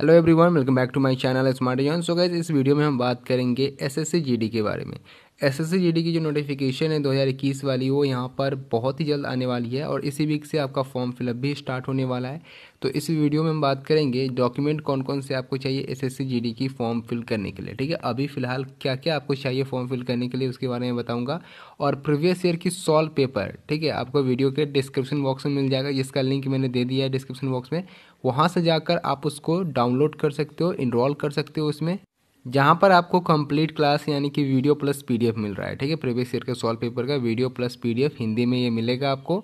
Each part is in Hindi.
hello everyone welcome back to my channel smart John so guys इस वीडियो में हम बात करेंगे एसएससी जीडी के बारे में एस एस की जो नोटिफिकेशन है 2021 वाली वो यहाँ पर बहुत ही जल्द आने वाली है और इसी वीक से आपका फॉर्म फिलअप भी स्टार्ट होने वाला है तो इस वीडियो में हम बात करेंगे डॉक्यूमेंट कौन कौन से आपको चाहिए एस एस की फॉर्म फिल करने के लिए ठीक है अभी फ़िलहाल क्या क्या आपको चाहिए फॉर्म फिल करने के लिए उसके बारे में बताऊँगा और प्रीवियस ईयर की सॉल्व पेपर ठीक है आपको वीडियो के डिस्क्रिप्शन बॉक्स में मिल जाएगा जिसका लिंक मैंने दे दिया है डिस्क्रिप्शन बॉक्स में वहाँ से जाकर आप उसको डाउनलोड कर सकते हो इनरोल कर सकते हो उसमें जहाँ पर आपको कंप्लीट क्लास यानी कि वीडियो प्लस पीडीएफ मिल रहा है ठीक है प्रीवियस ईयर के सॉल्व पेपर का वीडियो प्लस पीडीएफ हिंदी में ये मिलेगा आपको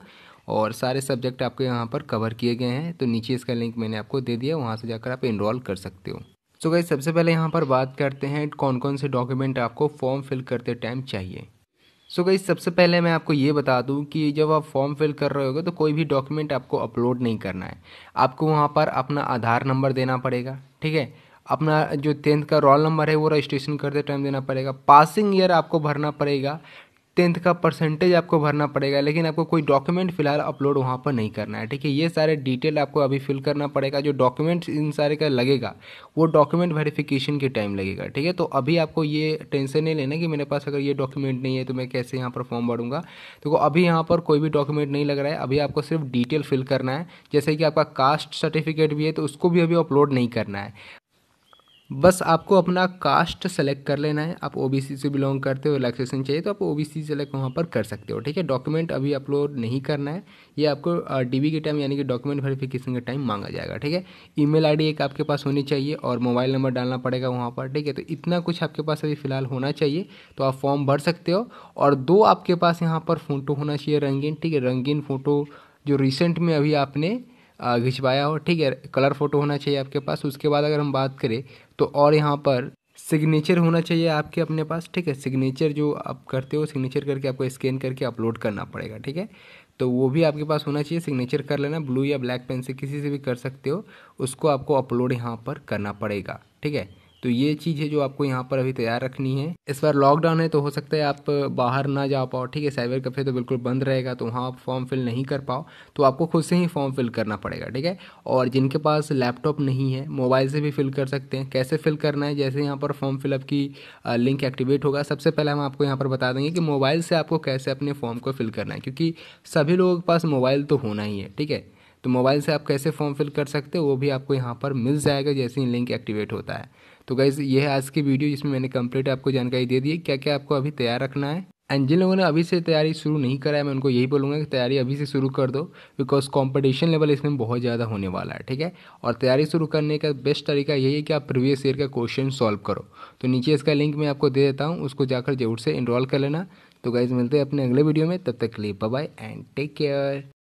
और सारे सब्जेक्ट आपके यहाँ पर कवर किए गए हैं तो नीचे इसका लिंक मैंने आपको दे दिया वहाँ से जाकर आप इनरोल कर सकते हो सो गई सबसे पहले यहाँ पर बात करते हैं कौन कौन से डॉक्यूमेंट आपको फॉर्म फिल करते टाइम चाहिए सो गई सबसे पहले मैं आपको ये बता दूं कि जब आप फॉर्म फिल कर रहे होगे तो कोई भी डॉक्यूमेंट आपको अपलोड नहीं करना है आपको वहाँ पर अपना आधार नंबर देना पड़ेगा ठीक है अपना जो टेंथ का रोल नंबर है वो रजिस्ट्रेशन करते टाइम देना पड़ेगा पासिंग ईयर आपको भरना पड़ेगा टेंथ का परसेंटेज आपको भरना पड़ेगा लेकिन आपको कोई डॉक्यूमेंट फिलहाल अपलोड वहाँ पर नहीं करना है ठीक है ये सारे डिटेल आपको अभी फिल करना पड़ेगा जो डॉक्यूमेंट्स इन सारे का लगेगा वो डॉक्यूमेंट वेरिफिकेशन के टाइम लगेगा ठीक है तो अभी आपको ये टेंशन नहीं लेना कि मेरे पास अगर ये डॉक्यूमेंट नहीं है तो मैं कैसे यहाँ पर फॉर्म भरूँगा तो अभी यहाँ पर कोई भी डॉक्यूमेंट नहीं लग रहा है अभी आपको सिर्फ डिटेल फिल करना है जैसे कि आपका कास्ट सर्टिफिकेट भी है तो उसको भी अभी अपलोड नहीं करना है बस आपको अपना कास्ट सेलेक्ट कर लेना है आप ओबीसी से बिलोंग करते हो रिलैक्सेशन चाहिए तो आप ओबीसी सेलेक्ट वहाँ पर कर सकते हो ठीक है डॉक्यूमेंट अभी अपलोड नहीं करना है ये आपको डीबी के टाइम यानी कि डॉक्यूमेंट वेरिफिकेशन के टाइम मांगा जाएगा ठीक है ईमेल आईडी एक आपके पास होनी चाहिए और मोबाइल नंबर डालना पड़ेगा वहाँ पर ठीक है तो इतना कुछ आपके पास अभी फिलहाल होना चाहिए तो आप फॉर्म भर सकते हो और दो आपके पास यहाँ पर फ़ोटो होना चाहिए रंगीन ठीक है रंगीन फ़ोटो जो रिसेंट में अभी आपने घिंचवाया हो ठीक है कलर फ़ोटो होना चाहिए आपके पास उसके बाद अगर हम बात करें तो और यहाँ पर सिग्नेचर होना चाहिए आपके अपने पास ठीक है सिग्नेचर जो आप करते हो सिग्नेचर करके आपको स्कैन करके अपलोड करना पड़ेगा ठीक है तो वो भी आपके पास होना चाहिए सिग्नेचर कर लेना ब्लू या ब्लैक पेन से किसी से भी कर सकते हो उसको आपको अपलोड यहाँ पर करना पड़ेगा ठीक है तो ये चीज़ है जो आपको यहाँ पर अभी तैयार रखनी है इस बार लॉकडाउन है तो हो सकता है आप बाहर ना जा पाओ ठीक है साइबर कैफे तो बिल्कुल बंद रहेगा तो वहाँ आप फॉर्म फिल नहीं कर पाओ तो आपको खुद से ही फॉर्म फिल करना पड़ेगा ठीक है और जिनके पास लैपटॉप नहीं है मोबाइल से भी फिल कर सकते हैं कैसे फिल करना है जैसे यहाँ पर फॉर्म फिलअप की लिंक एक्टिवेट होगा सबसे पहले हम आपको यहाँ पर बता देंगे कि मोबाइल से आपको कैसे अपने फॉर्म को फिल करना है क्योंकि सभी लोगों के पास मोबाइल तो होना ही है ठीक है तो मोबाइल से आप कैसे फॉर्म फिल कर सकते हो वो भी आपको यहाँ पर मिल जाएगा जैसे ही लिंक एक्टिवेट होता है तो गाइज़ ये है आज की वीडियो जिसमें मैंने कंप्लीट आपको जानकारी दे दी है क्या क्या आपको अभी तैयार रखना है एंड जिन लोगों ने अभी से तैयारी शुरू नहीं करा है मैं उनको यही बोलूँगा कि तैयारी अभी से शुरू कर दो बिकॉज कंपटीशन लेवल इसमें बहुत ज़्यादा होने वाला है ठीक है और तैयारी शुरू करने का बेस्ट तरीका यही है कि आप प्रीवियस ईयर का क्वेश्चन सॉल्व करो तो नीचे इसका लिंक मैं आपको दे देता हूँ उसको जाकर जरूर से इनरोल कर लेना तो गाइज मिलते हैं अपने अगले वीडियो में तब तक के लिए बाय एंड टेक केयर